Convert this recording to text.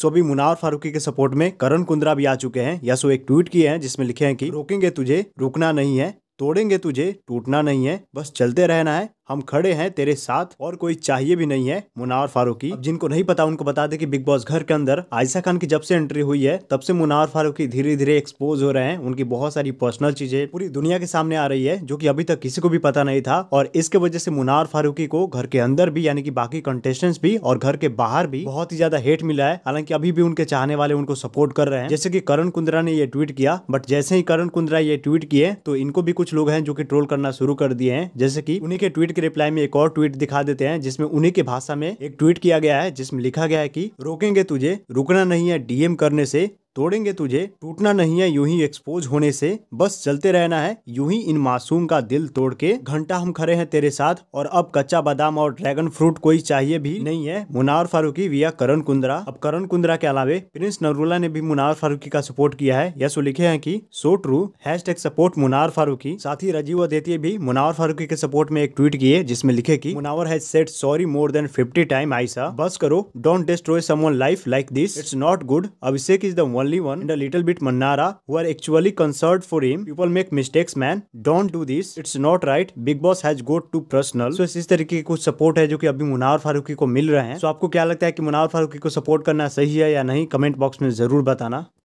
सो अभी मुनावर फारूकी के सपोर्ट में करण कुंद्रा भी आ चुके हैं या सो एक ट्वीट किए हैं जिसमें लिखे हैं कि रोकेंगे तुझे रुकना नहीं है तोड़ेंगे तुझे टूटना नहीं है बस चलते रहना है हम खड़े हैं तेरे साथ और कोई चाहिए भी नहीं है मुनावर फारूकी जिनको नहीं पता उनको बता दे कि बिग बॉस घर के अंदर आयशा खान की जब से एंट्री हुई है तब से मुनावर फारूकी धीरे धीरे एक्सपोज हो रहे हैं उनकी बहुत सारी पर्सनल चीजें पूरी दुनिया के सामने आ रही है जो की अभी तक किसी को भी पता नहीं था और इसके वजह से मुनावर फारूकी को घर के अंदर भी यानी कि बाकी कंटेस्टेंट्स भी और घर के बाहर भी बहुत ही ज्यादा हेट मिला है हालांकि अभी भी उनके चाहने वाले उनको सपोर्ट कर रहे हैं जैसे की करण कुंद्रा ने ये ट्वीट किया बट जैसे ही करण कुंद्रा ये ट्वीट किए तो इनको भी कुछ लोग हैं जो कि ट्रोल करना शुरू कर दिए हैं जैसे की उन्हीं के ट्वीट के रिप्लाई में एक और ट्वीट दिखा देते हैं जिसमें उन्हीं के भाषा में एक ट्वीट किया गया है जिसमें लिखा गया है कि रोकेंगे तुझे रुकना नहीं है डीएम करने से तोड़ेंगे तुझे टूटना नहीं है यू ही एक्सपोज होने से बस चलते रहना है यू ही इन मासूम का दिल तोड़ के घंटा हम खड़े हैं तेरे साथ और अब कच्चा बादाम और ड्रैगन फ्रूट कोई चाहिए भी नहीं है मुनार फारूकी विया करण कुंद्रा अब करण कुंद्रा के अलावे प्रिंस नरूला ने भी मुनार फारूकी का सपोर्ट किया है यह लिखे है की so true hash support Munawar Faruqui साथ ही राजीव अदेती भी मुनावर फारूकी के सपोर्ट में एक ट्वीट किए जिसमें लिखे की Munawar has set sorry more than fifty time आईसा बस करो don't destroy someone life like this it's not good Abhishek is the one only one and a little bit Mannara who are actually concerned for him. People make mistakes man. Don't do this. It's not right. Big Boss has got to personal. So is tarike ki kuch support hai jo ki abhi munawar Faruqui ko mil rahe hain so, aapko kya lagta hai ki munawar Faruqui ko support karna sahi hai ya nahi comment box mein zarur batana